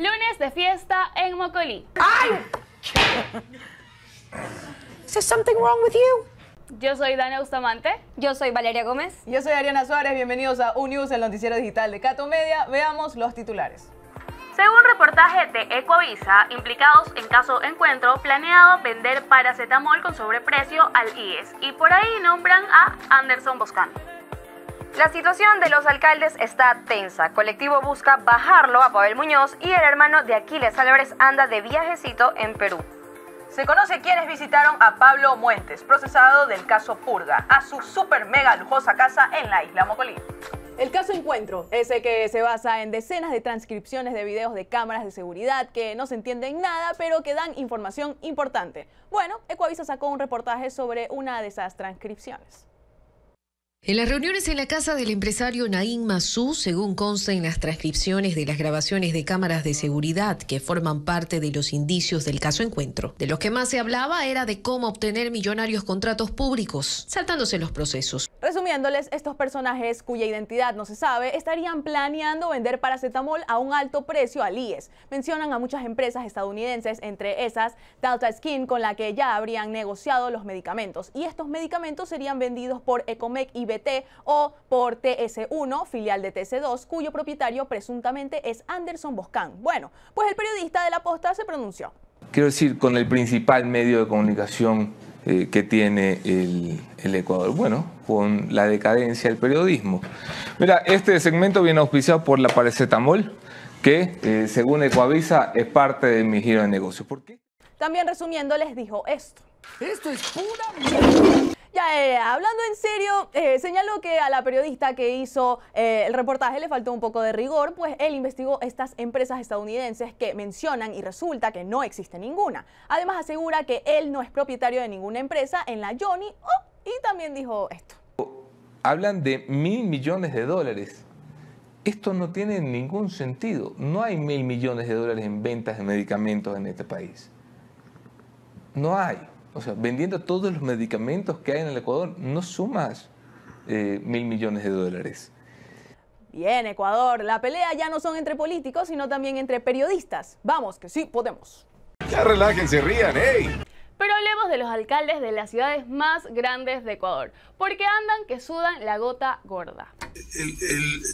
Lunes de fiesta en Mocolí. ¡Ay! ¿Is something wrong with you? Yo soy Dana Bustamante. Yo soy Valeria Gómez. Yo soy Ariana Suárez. Bienvenidos a News, el noticiero digital de Cato Media. Veamos los titulares. Según reportaje de Ecoavisa, implicados en caso encuentro planeado vender paracetamol con sobreprecio al IES y por ahí nombran a Anderson Boscan la situación de los alcaldes está tensa. Colectivo busca bajarlo a Pavel Muñoz y el hermano de Aquiles Álvarez anda de viajecito en Perú. Se conoce quienes visitaron a Pablo Muentes, procesado del caso Purga, a su super mega lujosa casa en la isla Mocolín. El caso Encuentro, ese que se basa en decenas de transcripciones de videos de cámaras de seguridad que no se entienden nada, pero que dan información importante. Bueno, Ecoavisa sacó un reportaje sobre una de esas transcripciones. En las reuniones en la casa del empresario Naim Masú, según consta en las transcripciones de las grabaciones de cámaras de seguridad que forman parte de los indicios del caso Encuentro, de los que más se hablaba era de cómo obtener millonarios contratos públicos, saltándose los procesos. Resumiéndoles, estos personajes cuya identidad no se sabe estarían planeando vender paracetamol a un alto precio al IES. Mencionan a muchas empresas estadounidenses, entre esas Delta Skin, con la que ya habrían negociado los medicamentos. Y estos medicamentos serían vendidos por Ecomec y o por TS1, filial de TS2, cuyo propietario presuntamente es Anderson Boscán. Bueno, pues el periodista de la posta se pronunció. Quiero decir, con el principal medio de comunicación eh, que tiene el, Ecuador. Bueno, con la decadencia del periodismo. Mira, este segmento viene auspiciado por la paracetamol, que eh, según Ecuavisa es parte de mi giro de negocio. ¿Por qué? También resumiendo, les dijo esto. Esto es pura ya, hablando en serio, eh, señaló que a la periodista que hizo eh, el reportaje le faltó un poco de rigor, pues él investigó estas empresas estadounidenses que mencionan y resulta que no existe ninguna. Además asegura que él no es propietario de ninguna empresa en la Johnny y también dijo esto. Hablan de mil millones de dólares. Esto no tiene ningún sentido. No hay mil millones de dólares en ventas de medicamentos en este país. No hay o sea, vendiendo todos los medicamentos que hay en el Ecuador, no sumas eh, mil millones de dólares. Bien, Ecuador, la pelea ya no son entre políticos, sino también entre periodistas. Vamos, que sí podemos. Ya relájense, rían, ¡ey! Pero hablemos de los alcaldes de las ciudades más grandes de Ecuador, porque andan que sudan la gota gorda.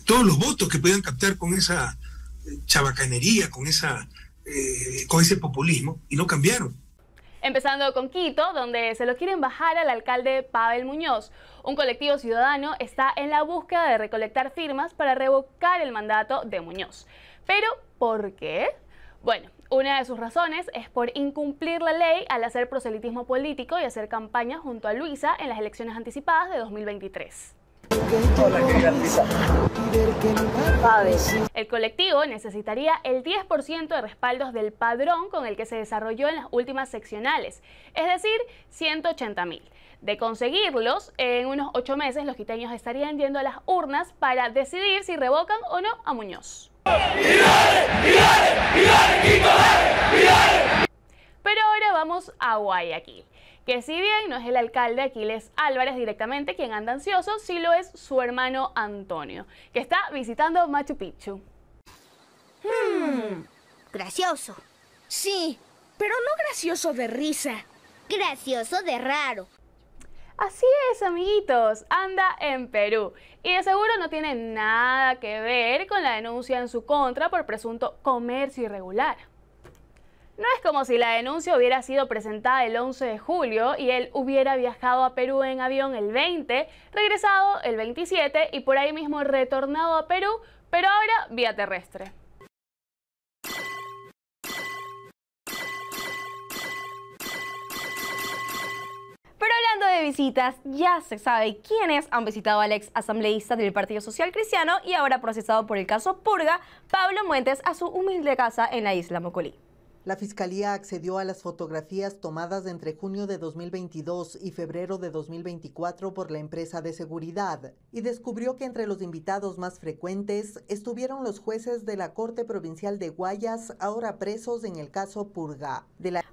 todos los votos que podían captar con esa eh, chabacanería, con, esa, eh, con ese populismo, y no cambiaron. Empezando con Quito, donde se lo quieren bajar al alcalde Pavel Muñoz. Un colectivo ciudadano está en la búsqueda de recolectar firmas para revocar el mandato de Muñoz. Pero, ¿por qué? Bueno, una de sus razones es por incumplir la ley al hacer proselitismo político y hacer campaña junto a Luisa en las elecciones anticipadas de 2023. El colectivo necesitaría el 10% de respaldos del padrón con el que se desarrolló en las últimas seccionales, es decir, 180 De conseguirlos, en unos ocho meses los quiteños estarían yendo a las urnas para decidir si revocan o no a Muñoz. Pero ahora vamos a Guayaquil que si bien no es el alcalde Aquiles Álvarez directamente quien anda ansioso, sí lo es su hermano Antonio, que está visitando Machu Picchu. Hmm, gracioso. Sí, pero no gracioso de risa. Gracioso de raro. Así es, amiguitos, anda en Perú y de seguro no tiene nada que ver con la denuncia en su contra por presunto comercio irregular. No es como si la denuncia hubiera sido presentada el 11 de julio y él hubiera viajado a Perú en avión el 20, regresado el 27 y por ahí mismo retornado a Perú, pero ahora vía terrestre. Pero hablando de visitas, ya se sabe quiénes han visitado al ex asambleísta del Partido Social Cristiano y ahora procesado por el caso Purga, Pablo Muentes, a su humilde casa en la isla Mocolí. La Fiscalía accedió a las fotografías tomadas entre junio de 2022 y febrero de 2024 por la empresa de seguridad y descubrió que entre los invitados más frecuentes estuvieron los jueces de la Corte Provincial de Guayas, ahora presos en el caso Purga. De la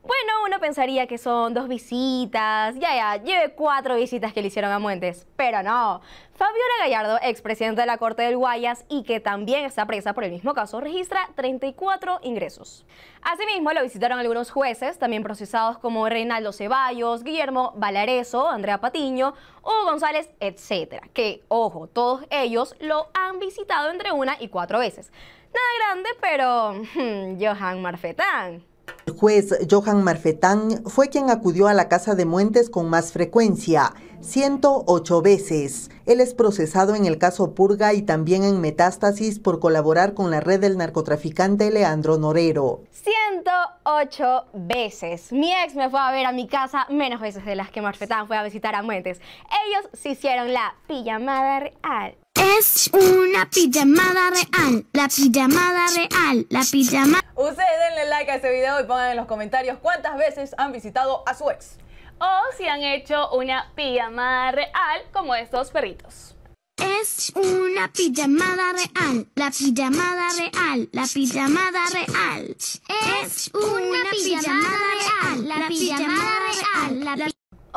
uno pensaría que son dos visitas, ya, ya, lleve cuatro visitas que le hicieron a Muentes, pero no. Fabiola Gallardo, presidente de la Corte del Guayas y que también está presa por el mismo caso, registra 34 ingresos. Asimismo, lo visitaron algunos jueces, también procesados como Reinaldo Ceballos, Guillermo Valareso, Andrea Patiño, Hugo González, etc. Que, ojo, todos ellos lo han visitado entre una y cuatro veces. Nada grande, pero hmm, Johan Marfetán. El juez Johan Marfetán fue quien acudió a la casa de Muentes con más frecuencia, 108 veces. Él es procesado en el caso Purga y también en Metástasis por colaborar con la red del narcotraficante Leandro Norero. 108 veces. Mi ex me fue a ver a mi casa menos veces de las que Marfetán fue a visitar a Muentes. Ellos se hicieron la pijamada real. Es una pijamada real, la pijamada real, la pijamada. Ustedes denle like a este video y pongan en los comentarios cuántas veces han visitado a su ex. O si han hecho una pijamada real como estos perritos. Es una pijamada real, la pijamada real, la pijamada real. Es una pijamada real, la pijamada real. La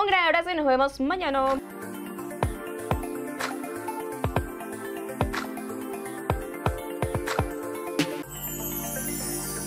Un gran abrazo y nos vemos mañana.